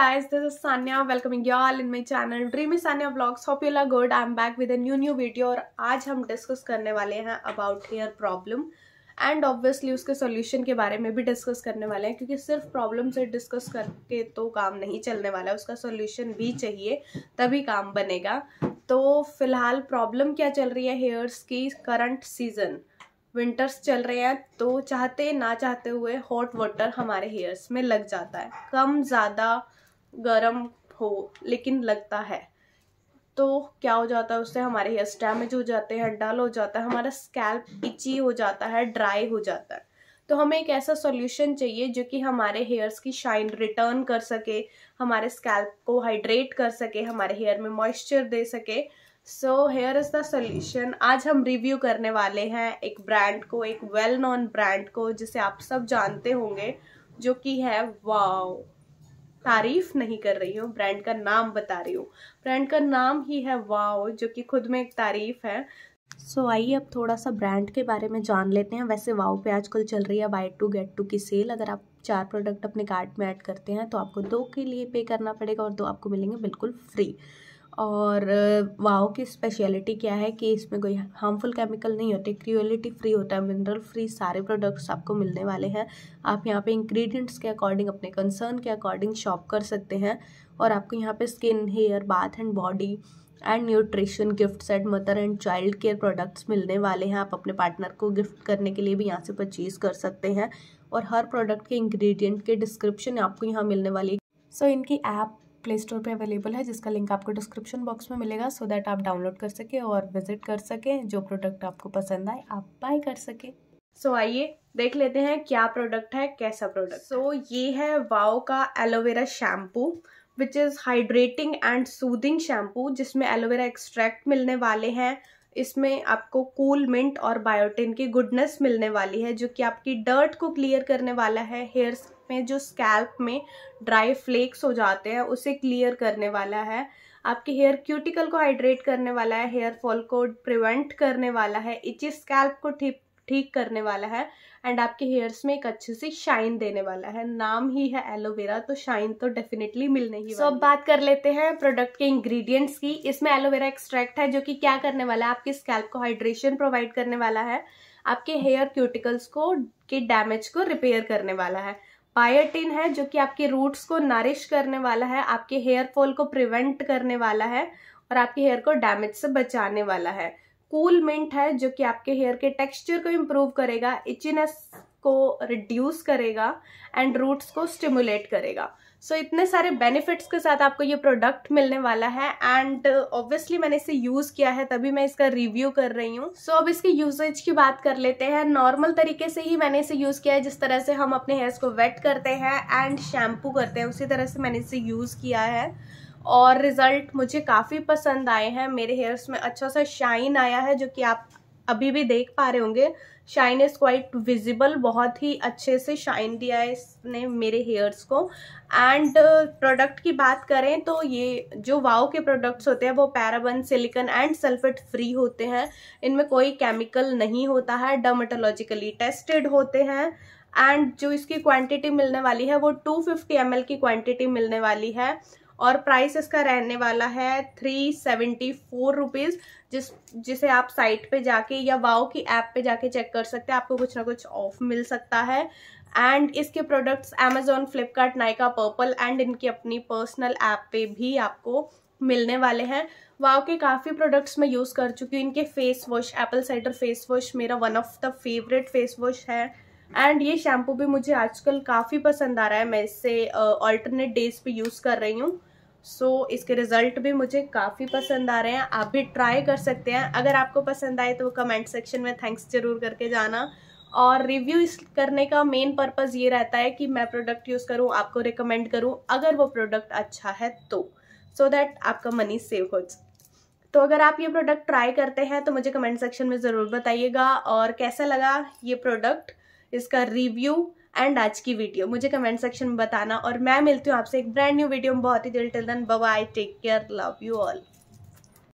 guys this is Sanya welcoming you all in my channel Dreamy Sanya Vlogs hope you are good I'm back with a new new video और आज हम discuss करने वाले हैं about hair problem and obviously उसके solution के बारे में भी डिस्कस करने वाले हैं क्योंकि सिर्फ प्रॉब्लम से डिस्कस करके तो काम नहीं चलने वाला उसका सोल्यूशन भी चाहिए तभी काम बनेगा तो फिलहाल प्रॉब्लम क्या चल रही है हेयर्स की करंट सीजन विंटर्स चल रहे हैं तो चाहते ना चाहते हुए हॉट वाटर हमारे हेयर्स में लग जाता है कम ज़्यादा गर्म हो लेकिन लगता है तो क्या हो जाता है उससे हमारे हेयर्स डैमेज हो जाते हैं डल हो जाता है हमारा स्कैल्प इची हो जाता है ड्राई हो जाता है तो हमें एक ऐसा सॉल्यूशन चाहिए जो कि हमारे हेयर्स की शाइन रिटर्न कर सके हमारे स्कैल्प को हाइड्रेट कर सके हमारे हेयर में मॉइस्चर दे सके so hair is the solution आज हम रिव्यू करने वाले हैं एक ब्रांड को एक वेल नॉन ब्रांड को जिसे आप सब जानते होंगे जो कि है वाओ तारीफ नहीं कर रही हूँ ब्रांड का नाम बता रही हूँ ब्रांड का नाम ही है वाओ जो कि खुद में एक तारीफ है सो so, आइए अब थोड़ा सा ब्रांड के बारे में जान लेते हैं वैसे वाओ पे आजकल चल रही है बाय टू गेट टू की सेल अगर आप चार प्रोडक्ट अपने कार्ट में ऐड करते हैं तो आपको दो के लिए पे करना पड़ेगा और दो आपको मिलेंगे बिल्कुल फ्री और वाओ की स्पेशलिटी क्या है कि इसमें कोई हार्मफुल केमिकल नहीं होते क्रियोलिटी फ्री होता है मिनरल फ्री सारे प्रोडक्ट्स आपको मिलने वाले हैं आप यहाँ पे इंग्रेडिएंट्स के अकॉर्डिंग अपने कंसर्न के अकॉर्डिंग शॉप कर सकते हैं और आपको यहाँ पे skin hair bath and body and nutrition gift set mother and child care products मिलने वाले हैं आप अपने पार्टनर को गिफ्ट करने के लिए भी यहाँ से परचेज़ कर सकते हैं और हर प्रोडक्ट के इंग्रेडिएंट के डिस्क्रिप्शन आपको यहाँ मिलने वाली है सो so, इनकी ऐप प्ले स्टोर पर अवेलेबल है जिसका लिंक आपको डिस्क्रिप्शन बॉक्स में मिलेगा सो दैट आप डाउनलोड कर सके और विजिट कर सके जो प्रोडक्ट आपको पसंद आए आप बाय कर सके सो so, आइए देख लेते हैं क्या प्रोडक्ट है कैसा प्रोडक्ट सो so, ये है वाओ का aloe vera shampoo which is hydrating and soothing shampoo जिसमें एलोवेरा एक्सट्रैक्ट मिलने वाले हैं इसमें आपको कूल मिंट और बायोटिन की गुडनेस मिलने वाली है जो कि आपकी डर्ट को क्लियर करने वाला है हेयर्स में जो स्कैल्प में ड्राई फ्लेक्स हो जाते हैं उसे क्लियर करने वाला है आपके हेयर क्यूटिकल को हाइड्रेट करने वाला है हेयर फॉल को प्रिवेंट करने वाला है इची स्कैल्प को ठीक ठीक करने वाला है एंड आपके हेयर्स में एक अच्छे से शाइन देने वाला है नाम ही है एलोवेरा तो शाइन तो डेफिनेटली मिलने ही सो so, अब बात कर लेते हैं प्रोडक्ट के इंग्रेडिएंट्स की इसमें एलोवेरा एक्सट्रैक्ट है जो कि क्या करने वाला है आपके स्कैल्प को हाइड्रेशन प्रोवाइड करने वाला है आपके हेयर क्यूटिकल्स को के डैमेज को रिपेयर करने वाला है बायोटिन है जो कि आपके रूट्स को नरिश करने वाला है आपके हेयर फॉल को प्रिवेंट करने वाला है और आपके हेयर को डैमेज से बचाने वाला है कूल मिंट है जो कि आपके हेयर के टेक्सचर को इम्प्रूव करेगा इचिनेस को रिड्यूस करेगा एंड रूट्स को स्टिमुलेट करेगा सो so, इतने सारे बेनिफिट्स के साथ आपको ये प्रोडक्ट मिलने वाला है एंड ऑब्वियसली uh, मैंने इसे यूज़ किया है तभी मैं इसका रिव्यू कर रही हूँ सो so, अब इसके यूजेज की बात कर लेते हैं नॉर्मल तरीके से ही मैंने इसे यूज़ किया है जिस तरह से हम अपने हेयर्स को वेट करते हैं एंड शैम्पू करते हैं उसी तरह से मैंने इसे यूज़ किया है और रिज़ल्ट मुझे काफ़ी पसंद आए हैं मेरे हेयर्स में अच्छा सा शाइन आया है जो कि आप अभी भी देख पा रहे होंगे शाइन इज़ क्वाइट विजिबल बहुत ही अच्छे से शाइन दिया है इसने मेरे हेयर्स को एंड प्रोडक्ट की बात करें तो ये जो वाओ के प्रोडक्ट्स होते हैं वो paraben silicone and sulphate free होते हैं इनमें कोई केमिकल नहीं होता है डर्माटोलॉजिकली टेस्टेड होते हैं एंड जो इसकी क्वांटिटी मिलने वाली है वो 250 ml की क्वांटिटी मिलने वाली है और प्राइस इसका रहने वाला है थ्री सेवेंटी फोर रुपीज़ जिस जिसे आप साइट पे जाके या वाओ की ऐप पे जाके चेक कर सकते हैं आपको कुछ ना कुछ ऑफ मिल सकता है एंड इसके products Amazon Flipkart Nykaa purple and इनकी अपनी पर्सनल ऐप पे भी आपको मिलने वाले हैं वाओ के काफ़ी प्रोडक्ट्स मैं यूज़ कर चुकी हूँ इनके face wash apple cider face wash मेरा one of the favourite face wash है एंड ये शैम्पू भी मुझे आजकल काफ़ी पसंद आ रहा है मैं इससे ऑल्टरनेट डेज पे यूज़ कर रही हूँ सो so, इसके रिज़ल्ट भी मुझे काफ़ी पसंद आ रहे हैं आप भी ट्राई कर सकते हैं अगर आपको पसंद आए तो कमेंट सेक्शन में थैंक्स ज़रूर करके जाना और रिव्यू इस करने का मेन पर्पज़ ये रहता है कि मैं प्रोडक्ट यूज़ करूँ आपको रिकमेंड करूँ अगर वो प्रोडक्ट अच्छा है तो सो so दैट आपका मनी सेव हो तो अगर आप ये प्रोडक्ट ट्राई करते हैं तो मुझे कमेंट सेक्शन में ज़रूर बताइएगा और कैसा लगा ये प्रोडक्ट इसका रिव्यू एंड आज की वीडियो मुझे कमेंट सेक्शन में बताना और मैं मिलती हूँ आपसे एक ब्रांड न्यू वीडियो में बहुत ही दिल till then bye take care love you all